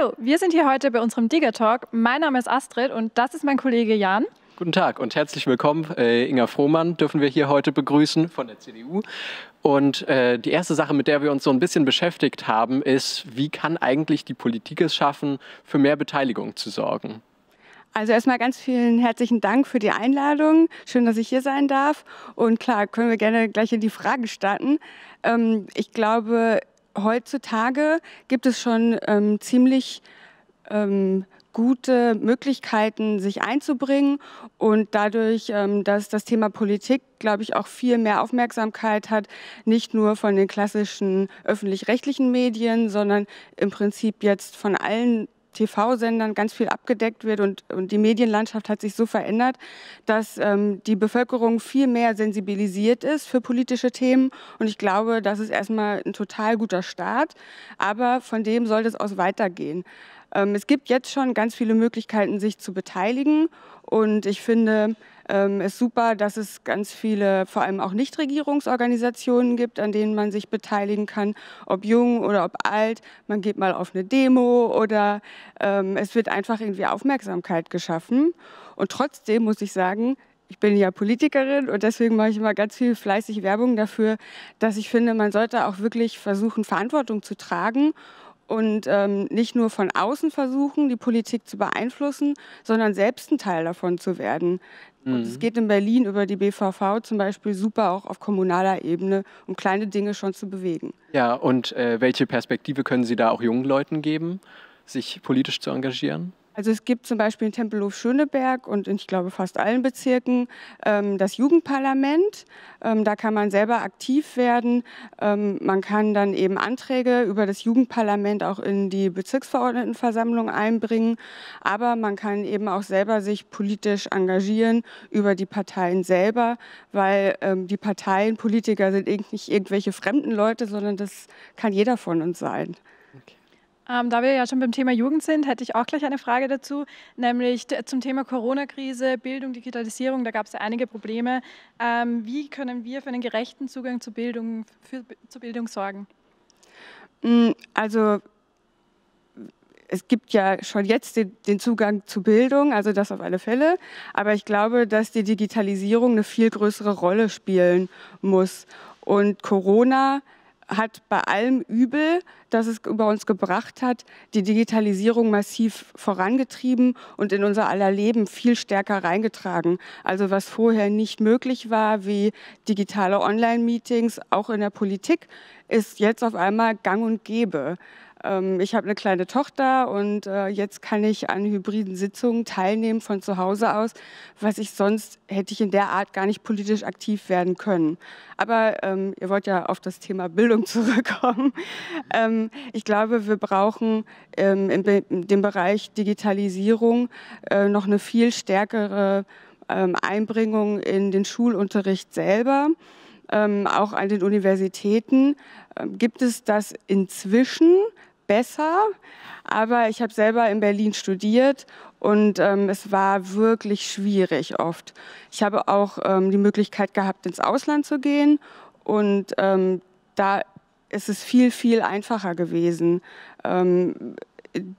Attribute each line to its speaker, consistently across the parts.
Speaker 1: Hallo, wir sind hier heute bei unserem Digitalk. Mein Name ist Astrid und das ist mein Kollege Jan.
Speaker 2: Guten Tag und herzlich willkommen. Äh, Inga Frohmann dürfen wir hier heute begrüßen von der CDU. Und äh, die erste Sache, mit der wir uns so ein bisschen beschäftigt haben, ist, wie kann eigentlich die Politik es schaffen, für mehr Beteiligung zu sorgen?
Speaker 3: Also erstmal ganz vielen herzlichen Dank für die Einladung. Schön, dass ich hier sein darf. Und klar, können wir gerne gleich in die Fragen starten. Ähm, ich glaube, heutzutage gibt es schon ähm, ziemlich ähm, gute Möglichkeiten, sich einzubringen und dadurch, ähm, dass das Thema Politik, glaube ich, auch viel mehr Aufmerksamkeit hat, nicht nur von den klassischen öffentlich-rechtlichen Medien, sondern im Prinzip jetzt von allen TV-Sendern ganz viel abgedeckt wird und, und die Medienlandschaft hat sich so verändert, dass ähm, die Bevölkerung viel mehr sensibilisiert ist für politische Themen. Und ich glaube, das ist erstmal ein total guter Start, aber von dem sollte es aus weitergehen. Ähm, es gibt jetzt schon ganz viele Möglichkeiten, sich zu beteiligen und ich finde, ähm, ist super, dass es ganz viele, vor allem auch Nichtregierungsorganisationen gibt, an denen man sich beteiligen kann, ob jung oder ob alt. Man geht mal auf eine Demo oder ähm, es wird einfach irgendwie Aufmerksamkeit geschaffen. Und trotzdem muss ich sagen, ich bin ja Politikerin und deswegen mache ich immer ganz viel fleißig Werbung dafür, dass ich finde, man sollte auch wirklich versuchen, Verantwortung zu tragen und ähm, nicht nur von außen versuchen, die Politik zu beeinflussen, sondern selbst ein Teil davon zu werden. Mhm. Und es mhm. geht in Berlin über die BVV zum Beispiel super auch auf kommunaler Ebene, um kleine Dinge schon zu bewegen.
Speaker 2: Ja, und äh, welche Perspektive können Sie da auch jungen Leuten geben, sich politisch zu engagieren?
Speaker 3: Also es gibt zum Beispiel in Tempelhof Schöneberg und in, ich glaube, fast allen Bezirken ähm, das Jugendparlament. Ähm, da kann man selber aktiv werden. Ähm, man kann dann eben Anträge über das Jugendparlament auch in die Bezirksverordnetenversammlung einbringen. Aber man kann eben auch selber sich politisch engagieren über die Parteien selber, weil ähm, die Parteien, Politiker sind nicht irgendwelche fremden Leute, sondern das kann jeder von uns sein. Okay.
Speaker 1: Ähm, da wir ja schon beim Thema Jugend sind, hätte ich auch gleich eine Frage dazu, nämlich zum Thema Corona-Krise, Bildung, Digitalisierung. Da gab es ja einige Probleme. Ähm, wie können wir für einen gerechten Zugang zu Bildung, für, zu Bildung sorgen?
Speaker 3: Mm, also es gibt ja schon jetzt den, den, Zugang zu Bildung, also das auf alle Fälle. Aber ich glaube, dass die Digitalisierung eine viel größere Rolle spielen muss. Und Corona hat bei allem Übel, das es über uns gebracht hat, die Digitalisierung massiv vorangetrieben und in unser aller Leben viel stärker reingetragen. Also was vorher nicht möglich war, wie digitale Online-Meetings, auch in der Politik, ist jetzt auf einmal gang und gäbe ähm, ich habe eine kleine Tochter und äh, jetzt kann ich an hybriden Sitzungen teilnehmen von zu Hause aus, was ich sonst hätte ich in der Art gar nicht politisch aktiv werden können. Aber ähm, ihr wollt ja auf das Thema Bildung zurückkommen. Ähm, ich glaube, wir brauchen ähm, in, in, dem Bereich Digitalisierung äh, noch eine viel stärkere ähm, Einbringung in den Schulunterricht selber. Ähm, auch an den Universitäten. Ähm, gibt es das inzwischen? besser, aber ich habe selber in Berlin studiert und ähm, es war wirklich schwierig oft. Ich habe auch ähm, die Möglichkeit gehabt, ins Ausland zu gehen und ähm, da ist es viel, viel einfacher gewesen, ähm,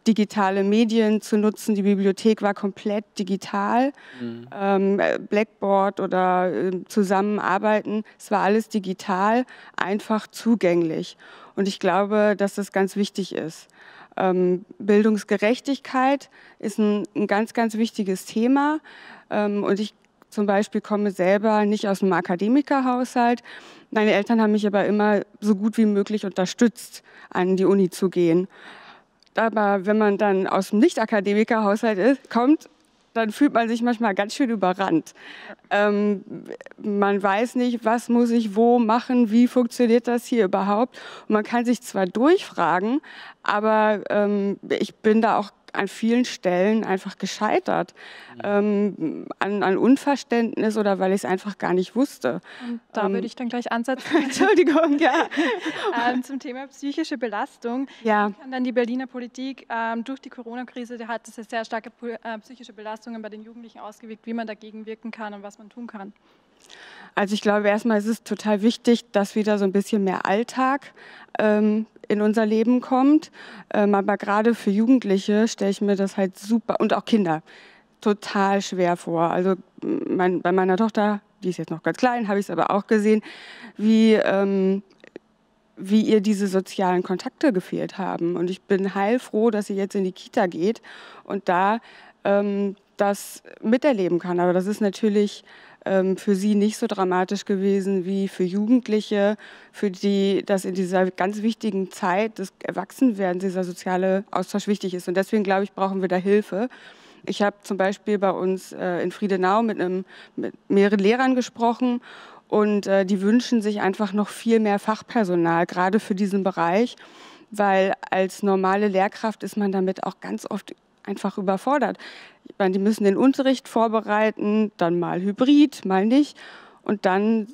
Speaker 3: digitale Medien zu nutzen. Die Bibliothek war komplett digital, mhm. Ähm, Blackboard oder äh, zusammenarbeiten, es war alles digital, einfach zugänglich. Und ich glaube, dass das ganz wichtig ist. Ähm, Bildungsgerechtigkeit ist ein, ein, ganz, ganz wichtiges Thema. Ähm, und ich zum Beispiel komme selber nicht aus einem Akademikerhaushalt. Meine Eltern haben mich aber immer so gut wie möglich unterstützt, an die Uni zu gehen. Aber wenn man dann aus dem Nicht-Akademikerhaushalt kommt, dann fühlt man sich manchmal ganz schön überrannt. Ähm, man weiß nicht, was muss ich wo machen, wie funktioniert das hier überhaupt. Und man kann sich zwar durchfragen, aber ähm, ich bin da auch an vielen Stellen einfach gescheitert. Mhm. Ähm, an, an, Unverständnis oder weil ich es einfach gar nicht wusste.
Speaker 1: Und da ähm, würde ich dann gleich ansetzen. Entschuldigung, ja. ähm, zum Thema psychische Belastung. Ja. Kann dann die Berliner Politik ähm, durch die Corona-Krise, da hat es sehr starke äh, psychische Belastungen bei den Jugendlichen ausgewirkt, wie man dagegen wirken kann und was man tun kann.
Speaker 3: Also ich glaube, erstmal ist es total wichtig, dass wieder so ein bisschen mehr Alltag ähm, in unser Leben kommt. Ähm, aber gerade für Jugendliche stelle ich mir das halt super und auch Kinder total schwer vor. Also mein, bei meiner Tochter, die ist jetzt noch ganz klein, habe ich es aber auch gesehen, wie ähm, wie ihr diese sozialen Kontakte gefehlt haben. Und ich bin heilfroh, dass sie jetzt in die Kita geht und da ähm, das miterleben kann. Aber das ist natürlich ähm, für sie nicht so dramatisch gewesen wie für Jugendliche, für die das in dieser ganz wichtigen Zeit des Erwachsenwerdens dieser soziale Austausch wichtig ist. Und deswegen, glaube ich, brauchen wir da Hilfe. Ich habe zum Beispiel bei uns äh, in Friedenau mit, einem, mit mehreren Lehrern gesprochen und äh, die wünschen sich einfach noch viel mehr Fachpersonal, gerade für diesen Bereich, weil als normale Lehrkraft ist man damit auch ganz oft einfach überfordert meine, die müssen den Unterricht vorbereiten, dann mal hybrid, mal nicht. Und dann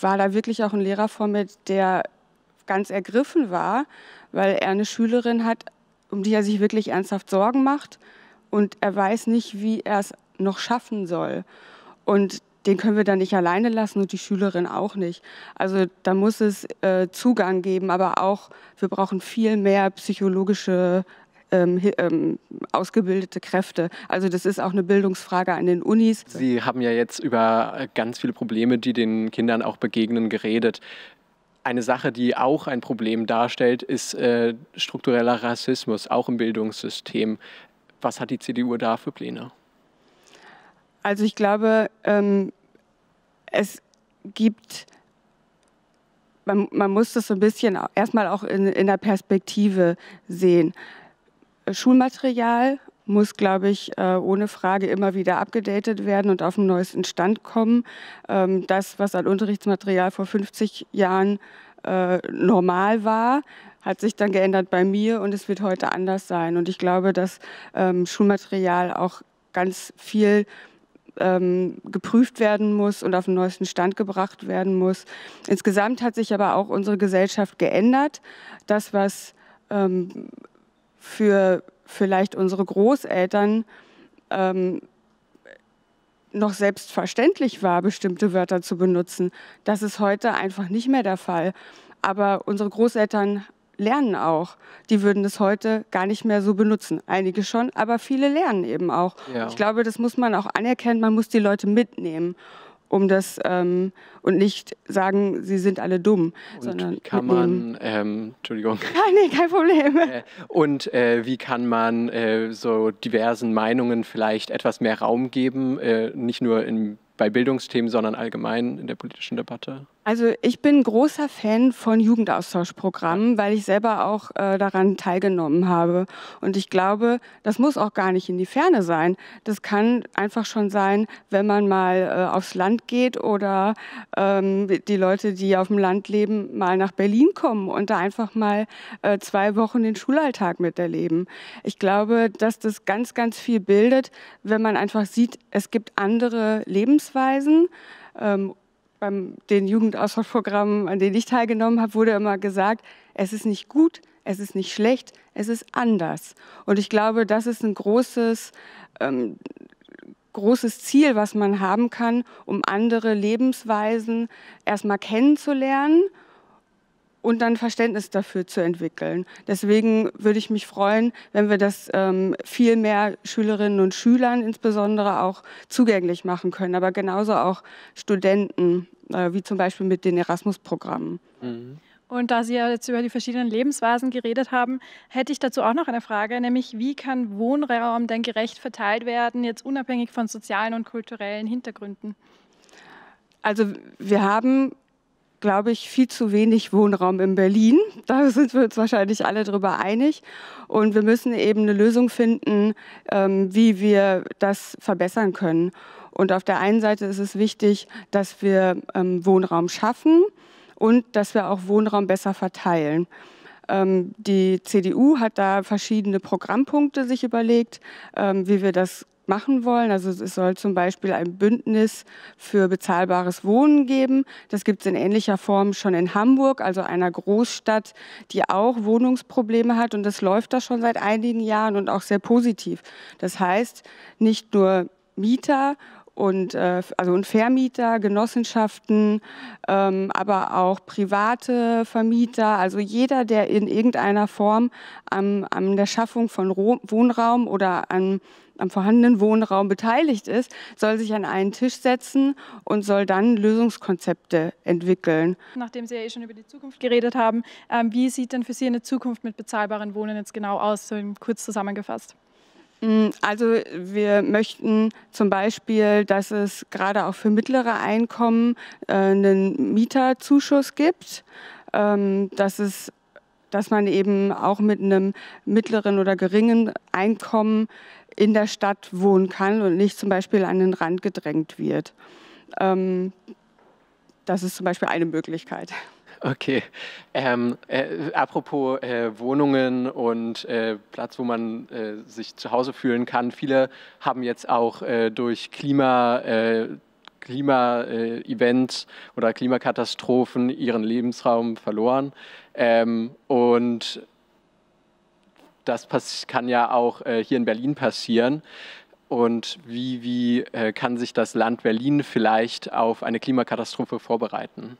Speaker 3: war da wirklich auch ein Lehrer vor mir, der ganz ergriffen war, weil er eine Schülerin hat, um die er sich wirklich ernsthaft Sorgen macht und er weiß nicht, wie er es noch schaffen soll. Und den können wir dann nicht alleine lassen und die Schülerin auch nicht. Also da muss es äh, Zugang geben, aber auch wir brauchen viel mehr psychologische ähm, ähm, ausgebildete Kräfte. Also das ist auch eine Bildungsfrage an den Unis.
Speaker 2: Sie haben ja jetzt über ganz viele Probleme, die den Kindern auch begegnen, geredet. Eine Sache, die auch ein Problem darstellt, ist äh, struktureller Rassismus, auch im Bildungssystem. Was hat die CDU da für Pläne?
Speaker 3: Also ich glaube, ähm, es gibt man, man, muss das so ein bisschen erstmal auch in, in der Perspektive sehen. Schulmaterial muss, glaube ich, äh, ohne Frage immer wieder abgedatet werden und auf den neuesten Stand kommen. Ähm, das, was an Unterrichtsmaterial vor 50 Jahren äh, normal war, hat sich dann geändert bei mir und es wird heute anders sein. Und ich glaube, dass ähm, Schulmaterial auch ganz viel ähm, geprüft werden muss und auf den neuesten Stand gebracht werden muss. Insgesamt hat sich aber auch unsere Gesellschaft geändert. Das, was für vielleicht unsere Großeltern ähm, noch selbstverständlich war, bestimmte Wörter zu benutzen. Das ist heute einfach nicht mehr der Fall. Aber unsere Großeltern lernen auch. Die würden es heute gar nicht mehr so benutzen. Einige schon, aber viele lernen eben auch. Ja. Ich glaube, das muss man auch anerkennen. Man muss die Leute mitnehmen um das ähm, und nicht sagen, sie sind alle dumm, und sondern kann man, ähm, Entschuldigung. Nein, ah, nee, kein Problem.
Speaker 2: Äh, und äh, wie kann man äh, so diversen Meinungen vielleicht etwas mehr Raum geben, äh, nicht nur in, bei Bildungsthemen, sondern allgemein in der politischen Debatte?
Speaker 3: Also ich bin großer Fan von Jugendaustauschprogrammen, weil ich selber auch äh, daran teilgenommen habe. Und ich glaube, das muss auch gar nicht in die Ferne sein. Das kann einfach schon sein, wenn man mal äh, aufs Land geht oder ähm, die Leute, die auf dem Land leben, mal nach Berlin kommen und da einfach mal äh, zwei Wochen den Schulalltag miterleben. Ich glaube, dass das ganz, ganz viel bildet, wenn man einfach sieht, es gibt andere Lebensweisen. Ähm, beim den Jugendaustauschprogrammen, an denen ich teilgenommen habe, wurde immer gesagt, es ist nicht gut, es ist nicht schlecht, es ist anders. Und ich glaube, das ist ein großes, ähm, großes Ziel, was man haben kann, um andere Lebensweisen erstmal kennenzulernen und dann Verständnis dafür zu entwickeln. Deswegen würde ich mich freuen, wenn wir das ähm, viel mehr Schülerinnen und Schülern insbesondere auch zugänglich machen können, aber genauso auch Studenten. Äh, wie zum Beispiel mit den Erasmus-Programmen. Mhm.
Speaker 1: Und da Sie ja jetzt über die verschiedenen Lebensweisen geredet haben, hätte ich dazu auch noch eine Frage, nämlich wie kann Wohnraum denn gerecht verteilt werden, jetzt unabhängig von sozialen und kulturellen Hintergründen?
Speaker 3: Also wir haben, glaube ich, viel zu wenig Wohnraum in Berlin. Da sind wir uns wahrscheinlich alle darüber einig. Und wir müssen eben eine Lösung finden, ähm, wie wir das verbessern können. Und auf der einen Seite ist es wichtig, dass wir ähm, Wohnraum schaffen und dass wir auch Wohnraum besser verteilen. Ähm, die CDU hat da verschiedene Programmpunkte sich überlegt, ähm, wie wir das machen wollen. Also es soll zum Beispiel ein Bündnis für bezahlbares Wohnen geben. Das gibt es in ähnlicher Form schon in Hamburg, also einer Großstadt, die auch Wohnungsprobleme hat. Und das läuft da schon seit einigen Jahren und auch sehr positiv. Das heißt, nicht nur Mieter und äh, also und Vermieter, Genossenschaften, ähm, aber auch private Vermieter, also jeder, der in irgendeiner Form am, an der Schaffung von Wohnraum oder an, am vorhandenen Wohnraum beteiligt ist, soll sich an einen Tisch setzen und soll dann Lösungskonzepte entwickeln.
Speaker 1: Nachdem Sie ja eh schon über die Zukunft geredet haben, ähm, wie sieht denn für Sie eine Zukunft mit bezahlbaren Wohnen jetzt genau aus, so kurz zusammengefasst?
Speaker 3: Mm, also wir möchten zum Beispiel, dass es gerade auch für mittlere Einkommen äh, einen Mieterzuschuss gibt, ähm, dass es dass man eben auch mit einem mittleren oder geringen Einkommen in der Stadt wohnen kann und nicht zum Beispiel an den Rand gedrängt wird. Ähm, das ist zum Beispiel eine Möglichkeit.
Speaker 2: Okay. Ähm, äh, apropos äh, Wohnungen und äh, Platz, wo man äh, sich zu Hause fühlen kann. Viele haben jetzt auch äh, durch Klima, äh, Klima-Events oder Klimakatastrophen ihren Lebensraum verloren. Ähm, und das kann ja auch hier in Berlin passieren und wie, wie äh, kann sich das Land Berlin vielleicht auf eine Klimakatastrophe vorbereiten?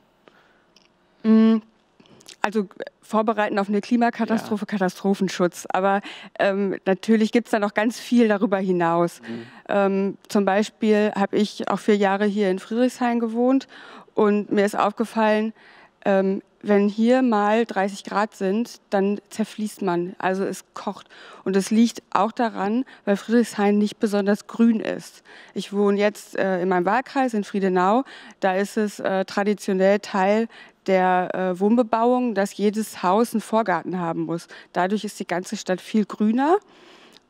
Speaker 3: Mm, also äh, vorbereiten auf eine Klimakatastrophe, ja. Katastrophenschutz. Aber ähm, natürlich gibt es da noch ganz viel darüber hinaus. Mhm. Ähm, zum Beispiel habe ich auch vier Jahre hier in Friedrichshain gewohnt und mir ist aufgefallen, ähm, wenn hier mal 30 Grad sind, dann zerfließt man. Also es kocht. Und es liegt auch daran, weil Friedrichshain nicht besonders grün ist. Ich wohne jetzt äh, in meinem Wahlkreis in Friedenau. Da ist es äh, traditionell Teil der äh, Wohnbebauung, dass jedes Haus einen Vorgarten haben muss. Dadurch ist die ganze Stadt viel grüner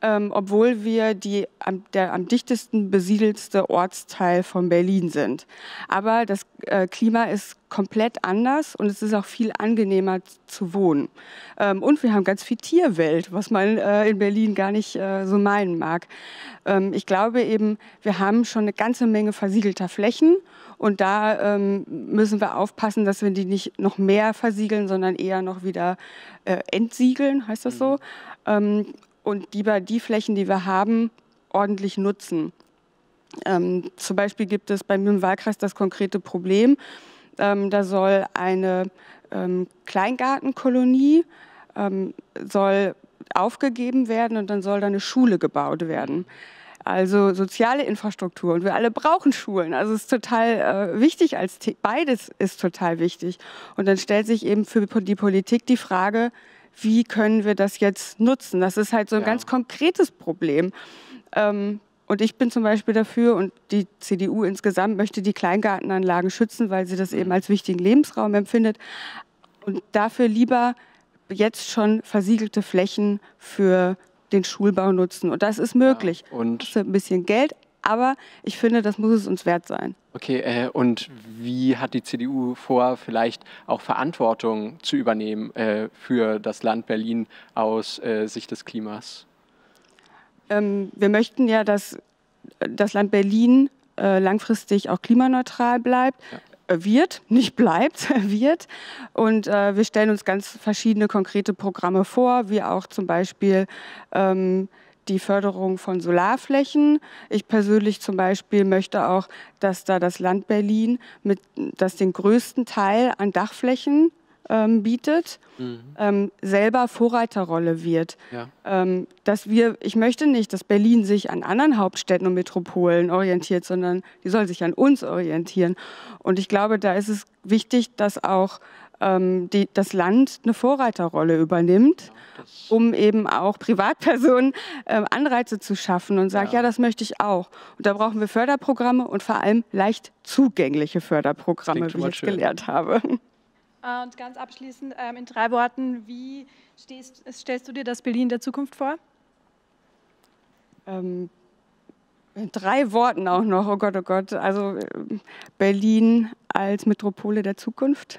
Speaker 3: ähm, obwohl wir die, am, der am dichtesten besiedelste Ortsteil von Berlin sind. Aber das äh, Klima ist komplett anders und es ist auch viel angenehmer zu wohnen. Ähm, und wir haben ganz viel Tierwelt, was man äh, in Berlin gar nicht äh, so meinen mag. Ähm, ich glaube eben, wir haben schon eine ganze Menge versiegelter Flächen und da ähm, müssen wir aufpassen, dass wir die nicht noch mehr versiegeln, sondern eher noch wieder äh, entsiegeln, heißt das so mhm. ähm, und lieber die Flächen, die wir haben, ordentlich nutzen. Ähm, zum Beispiel gibt es bei mir im Wahlkreis das konkrete Problem, ähm, da soll eine ähm, Kleingartenkolonie ähm, soll aufgegeben werden und dann soll da eine Schule gebaut werden. Also soziale Infrastruktur und wir alle brauchen Schulen. Also es ist total äh, wichtig als beides ist total wichtig. Und dann stellt sich eben für die Politik die Frage, wie können wir das jetzt nutzen? Das ist halt so ein ja. ganz konkretes Problem. Ähm, und ich bin zum Beispiel dafür und die CDU insgesamt möchte die Kleingartenanlagen schützen, weil sie das mhm. eben als wichtigen Lebensraum empfindet. Und dafür lieber jetzt schon versiegelte Flächen für den Schulbau nutzen. Und das ist möglich. Ja, und das ist ein bisschen Geld, aber ich finde, das muss es uns wert sein.
Speaker 2: Okay, äh, und wie hat die CDU vor, vielleicht auch Verantwortung zu übernehmen äh, für das Land Berlin aus
Speaker 3: äh, Sicht des Klimas? Ähm, wir möchten ja, dass äh, das Land Berlin äh, langfristig auch klimaneutral bleibt. Ja äh, wird, nicht bleibt, wird. Und äh, wir stellen uns ganz verschiedene konkrete Programme vor, wie auch zum Beispiel ähm, die Förderung von Solarflächen. Ich persönlich zum Beispiel möchte auch, dass da das Land Berlin mit das den größten Teil an Dachflächen ähm, bietet, mhm. ähm, selber Vorreiterrolle wird. Ja. Ähm, dass wir, ich möchte nicht, dass Berlin sich an anderen Hauptstädten und Metropolen orientiert, sondern die soll sich an uns orientieren. Und ich glaube, da ist es wichtig, dass auch ähm, die, das Land eine Vorreiterrolle übernimmt, um eben auch Privatpersonen ähm, Anreize zu schaffen und sagt, ja. ja, das möchte ich auch. Und da brauchen wir Förderprogramme und vor allem leicht zugängliche Förderprogramme, wie ich es gelernt habe.
Speaker 1: Äh, und ganz abschließend ähm, in drei Worten, wie stehst, stellst du dir das Berlin der Zukunft vor? Ähm, in drei
Speaker 3: Worten auch noch, oh Gott, oh Gott. Also ähm, Berlin als Metropole der Zukunft.